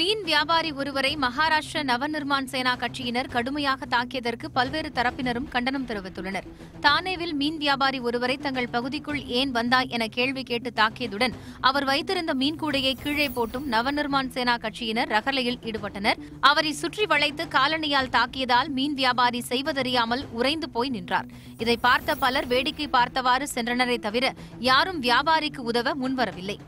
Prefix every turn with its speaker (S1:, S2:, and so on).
S1: மீன் வியாபாரி ஒருவரை மகாராஷ்டிர நவநிர்மாண் சேனா கட்சியினர் கடுமையாக தாக்கியதற்கு பல்வேறு தரப்பினரும் கண்டனம் தெரிவித்துள்ளனர் தானேவில் மீன் வியாபாரி ஒருவரை தங்கள் பகுதிக்குள் ஏன் வந்தாய் என கேள்வி கேட்டு தாக்கியதுடன் அவர் வைத்திருந்த மீன் கூடையை கீழே போட்டும் நவநிர்மாண் சேனா கட்சியினர் ரகலையில் ஈடுபட்டனர் அவரை சுற்றி வளைத்து காலணியால் தாக்கியதால் மீன் வியாபாரி செய்வதறியாமல் உறைந்து போய் நின்றார் இதை பார்த்த பலர் வேடிக்கை பார்த்தவாறு சென்றனரை தவிர யாரும் வியாபாரிக்கு உதவ முன்வரவில்லை